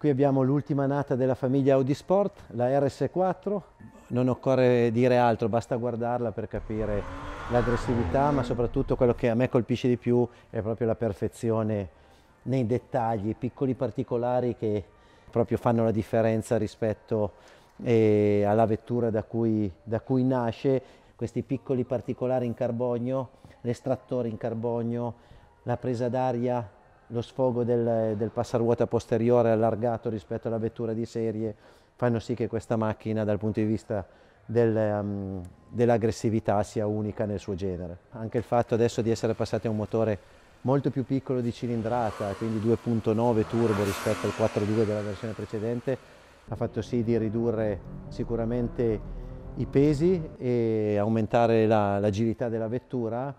Qui abbiamo l'ultima nata della famiglia Audi Sport, la RS4. Non occorre dire altro, basta guardarla per capire l'aggressività, ma soprattutto quello che a me colpisce di più è proprio la perfezione nei dettagli, piccoli particolari che proprio fanno la differenza rispetto eh, alla vettura da cui, da cui nasce. Questi piccoli particolari in carbonio, l'estrattore in carbonio, la presa d'aria lo sfogo del, del passaruota posteriore allargato rispetto alla vettura di serie fanno sì che questa macchina dal punto di vista del, um, dell'aggressività sia unica nel suo genere. Anche il fatto adesso di essere passati a un motore molto più piccolo di cilindrata, quindi 2.9 turbo rispetto al 4.2 della versione precedente, ha fatto sì di ridurre sicuramente i pesi e aumentare l'agilità della vettura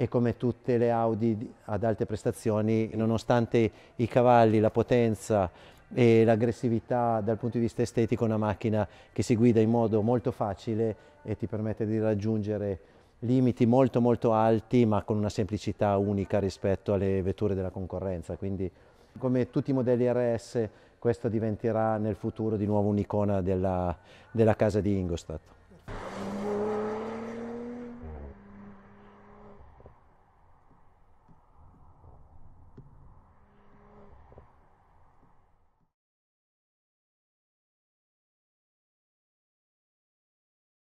e come tutte le Audi ad alte prestazioni, nonostante i cavalli, la potenza e l'aggressività dal punto di vista estetico, è una macchina che si guida in modo molto facile e ti permette di raggiungere limiti molto molto alti ma con una semplicità unica rispetto alle vetture della concorrenza. Quindi come tutti i modelli RS questo diventerà nel futuro di nuovo un'icona della, della casa di Ingostat.